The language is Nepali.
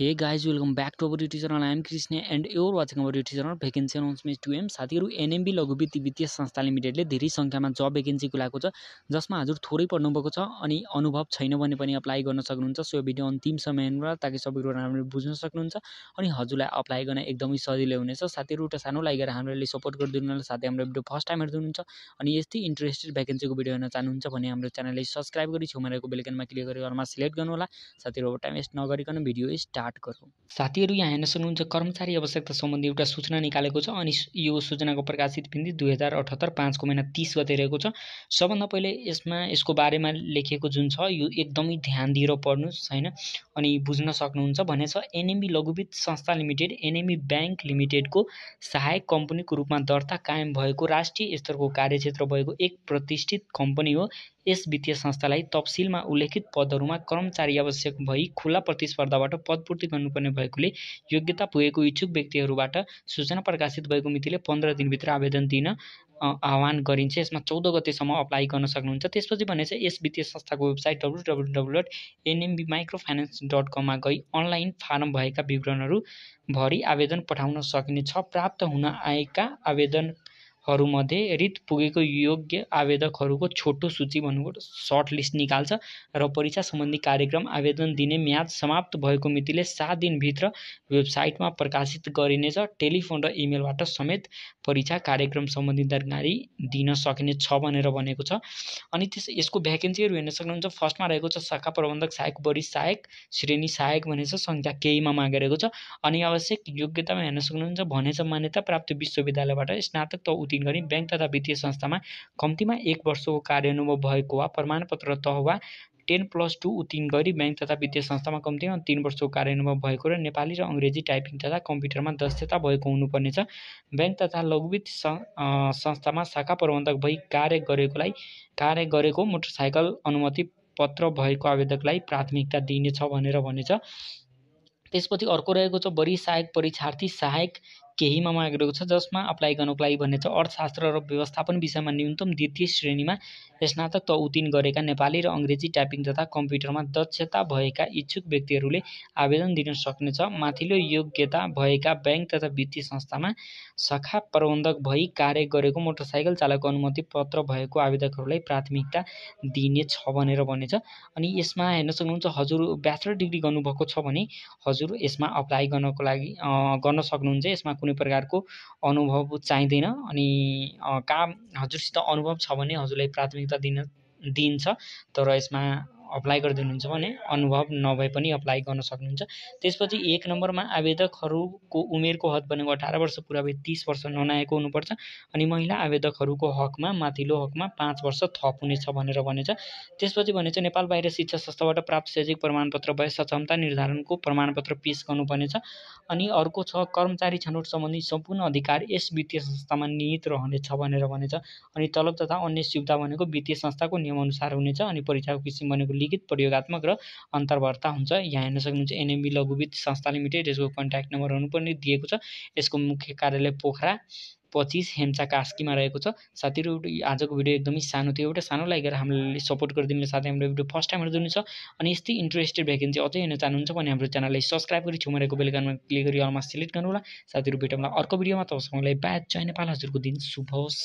हे guys welcome back to our YouTube channel I'm Krishna and ever watching our YouTube channel vacancy announcement to एम साथीहरू एनएमबी लघुवित्त वित्तीय संस्था लिमिटेडले धेरै सङ्ख्यामा जब भेकेन्सी खुलाएको छ जसमा हजुर थोरै पढ्नुभएको छ अनि अनुभव छैन भने पनि अप्लाई गर्न सक्नुहुन्छ सो भिडियो अन्तिम समयमा ताकि सबै कुरा राम्ररी बुझ्न सक्नुहुन्छ अनि हजुरलाई अप्लाई गर्न एकदमै सजिलो हुनेछ साथीहरू एउटा सानो लागेर हामीले सपोर्ट गरिदिनु होला साथै हाम्रो भिडियो फर्स्ट टाइम हेरिदिनुहुन्छ अनि यस्तै इन्ट्रेस्टेड भ्याकेन्सीको भिडियो हेर्न चाहनुहुन्छ भने हाम्रो च्यानललाई सब्सक्राइब गरी छेउमा रहेको बेलकनमा क्लिक गरेर घरमा सिलेक्ट गर्नुहोला साथीहरू अब टाइम वेस्ट नगरिकन भिडियो स्टार्ट पाठ गरौँ साथीहरू यहाँ हेर्न सक्नुहुन्छ कर्मचारी आवश्यकता सम्बन्धी एउटा सूचना निकालेको छ अनि यो सूचनाको प्रकाशित बिन्दु दुई हजार अठहत्तर पाँचको महिना तिस गते रहेको छ सबभन्दा पहिले यसमा यसको बारेमा लेखिएको जुन छ यो एकदमै ध्यान दिएर पढ्नुहोस् होइन अनि बुझ्न सक्नुहुन्छ भने छ एनएमबी लघुवित्त संस्था लिमिटेड एनएमबी ब्याङ्क लिमिटेडको सहायक कम्पनीको रूपमा दर्ता कायम भएको राष्ट्रिय स्तरको कार्यक्षेत्र भएको एक प्रतिष्ठित कम्पनी हो यस वित्तीय संस्थालाई तफसिलमा उल्लेखित पदहरूमा कर्मचारी आवश्यक भई खुला प्रतिस्पर्धाबाट पदपूर्ति गर्नुपर्ने भएकोले योग्यता पुगेको इच्छुक व्यक्तिहरूबाट सूचना प्रकाशित भएको मितिले पन्ध्र दिनभित्र आवेदन दिन आह्वान गरिन्छ यसमा चौध गतेसम्म अप्लाई गर्न सक्नुहुन्छ त्यसपछि भने चाहिँ यस वित्तीय संस्थाको website W W W dot NMB micro finance dot कममा गई अनलाइन फारम भएका विवरणहरू भरि आवेदन पठाउन सकिनेछ प्राप्त हुन आएका आवेदन हरूमध्ये रिट पुगेको योग्य आवेदकहरूको छोटो सूची भन्नुपर्छ सर्ट लिस्ट निकाल्छ र परीक्षा सम्बन्धी कार्यक्रम आवेदन दिने म्याद समाप्त भएको मितिले सात दिनभित्र वेबसाइटमा प्रकाशित गरिनेछ टेलिफोन र इमेलबाट समेत परीक्षा कार्यक्रम सम्बन्धी जानकारी दिन सकिने छ भनेर भनेको छ अनि त्यस यसको भ्याकेन्सीहरू हेर्न सक्नुहुन्छ फर्स्टमा रहेको छ शाखा प्रबन्धक सहायक बढी सहायक श्रेणी सहायक भनेछ सङ्ख्या केहीमा मागेको छ अनि आवश्यक योग्यतामा हेर्न सक्नुहुन्छ भनेछ मान्यता प्राप्त विश्वविद्यालयबाट स्नातक त उत्तीर्ण गरी ब्याङ्क तथा वित्तीय संस्थामा कम्तीमा एक वर्षको कार्यानुभव भएको वा प्रमाणपत्र तह वा टेन प्लस टू उत्तीर्ण गरी ब्याङ्क तथा वित्तीय संस्थामा कम्तीमा तिन वर्षको कार्यानुभव भएको र नेपाली र अङ्ग्रेजी टाइपिङ तथा कम्प्युटरमा दक्षता भएको हुनुपर्नेछ ब्याङ्क तथा लघुवित्त संस्थामा शाखा प्रबन्धक भई कार्य गरेकोलाई कार्य गरेको मोटरसाइकल अनुमति पत्र भएको आवेदकलाई प्राथमिकता दिइनेछ भनेर भनेछ त्यसपछि अर्को रहेको छ वरि सहायक परीक्षार्थी सहायक केहीमा माग गरेको छ जसमा अप्लाई गर्नको लागि भन्ने छ अर्थशास्त्र र व्यवस्थापन विषयमा न्यूनतम द्वितीय श्रेणीमा स्नातक त उत्तीर्ण गरेका नेपाली र अङ्ग्रेजी टाइपिङ तथा कम्प्युटरमा दक्षता भएका इच्छुक व्यक्तिहरूले आवेदन दिन सक्नेछ माथिल्लो योग्यता भएका ब्याङ्क तथा वित्तीय संस्थामा शाखा प्रबन्धक भई कार्य गरेको मोटरसाइकल चालक अनुमति पत्र भएको आवेदकहरूलाई प्राथमिकता दिनेछ भनेर भनेछ अनि यसमा हेर्न सक्नुहुन्छ हजुर ब्याचलर डिग्री गर्नुभएको छ भने हजुर यसमा अप्लाई गर्नको लागि गर्न सक्नुहुन्छ यसमा कुनै कुनै प्रकारको अनुभव चाहिँदैन अनि काम हजुरसित अनुभव छ भने हजुरलाई प्राथमिकता दिन दिइन्छ तर यसमा अप्लाई गरिदिनुहुन्छ भने अनुभव नभए पनि अप्लाई गर्न सक्नुहुन्छ त्यसपछि एक नम्बरमा आवेदकहरूको उमेरको हद भनेको अठार वर्ष पुरा भए तिस वर्ष ननाएको हुनुपर्छ अनि महिला आवेदकहरूको हकमा माथिल्लो हकमा पाँच वर्ष थप हुनेछ भनेर भनेछ त्यसपछि भनेछ नेपाल बाहिर शिक्षा संस्थाबाट प्राप्त शैक्षिक प्रमाणपत्र भए सक्षमता निर्धारणको प्रमाणपत्र पेस गर्नुपर्नेछ अनि अर्को छ कर्मचारी छनौट सम्बन्धी सम्पूर्ण अधिकार यस वित्तीय संस्थामा निहित रहनेछ भनेर भनेछ अनि तलब तथा अन्य सुविधा भनेको वित्तीय संस्थाको नियमअनुसार हुनेछ अनि परीक्षाको किसिम भनेको लिखित प्रयोगत्मक र अन्तर्वार्ता हुन्छ यहाँ हेर्न सक्नुहुन्छ एनएमबी लघुवित संस्था लिमिटेड यसको कन्ट्याक्ट हुनु पनि दिएको छ यसको मुख्य कार्यालय पोखरा पच्चिस हेम्चा कास्कीमा रहेको छ साथीहरू आजको भिडियो एकदमै सानो थियो एउटा सानो लागेर हामीले सपोर्ट गरिदिनु साथै हाम्रो भिडियो फर्स्ट टाइम हेरिदिनु छ अनि यस्तै इन्ट्रेस्टेड भ्याकेन्सी अझै हेर्न चाहनुहुन्छ भने हाम्रो च्यानललाई सब्सक्राइब गरी छेउमा रहेको बेलुकामा क्लिक गरी अलमा सिलेक्ट गर्नुहोला साथीहरू भेटौँला अर्को भिडियोमा तपाईँसँगलाई ब्याच जय नेपाल हजुरको दिन शुभ होस्